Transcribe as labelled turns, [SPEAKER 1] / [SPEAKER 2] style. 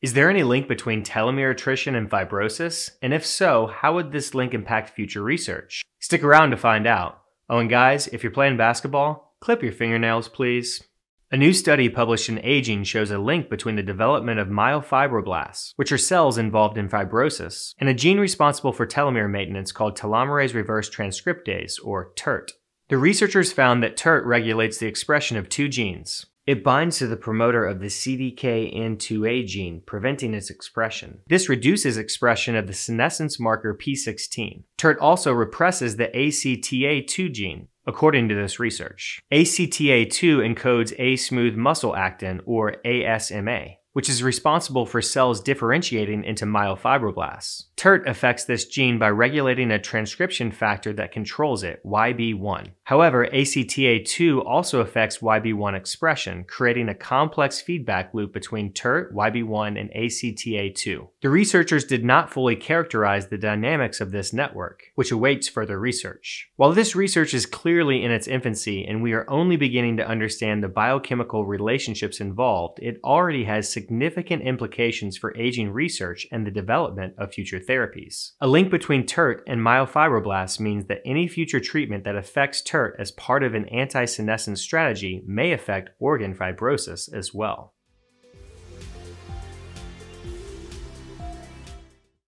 [SPEAKER 1] Is there any link between telomere attrition and fibrosis? And if so, how would this link impact future research? Stick around to find out. Oh, and guys, if you're playing basketball, clip your fingernails, please. A new study published in Aging shows a link between the development of myofibroblasts, which are cells involved in fibrosis, and a gene responsible for telomere maintenance called telomerase reverse transcriptase, or TERT. The researchers found that TERT regulates the expression of two genes, it binds to the promoter of the CDKN2A gene, preventing its expression. This reduces expression of the senescence marker P16. TERT also represses the ACTA2 gene, according to this research. ACTA2 encodes A-smooth muscle actin, or ASMA, which is responsible for cells differentiating into myofibroblasts. TERT affects this gene by regulating a transcription factor that controls it, YB1. However, ACTA2 also affects YB1 expression, creating a complex feedback loop between TERT, YB1, and ACTA2. The researchers did not fully characterize the dynamics of this network, which awaits further research. While this research is clearly in its infancy and we are only beginning to understand the biochemical relationships involved, it already has significant implications for aging research and the development of future therapies. A link between TERT and myofibroblasts means that any future treatment that affects TERT as part of an anti senescent strategy may affect organ fibrosis as well.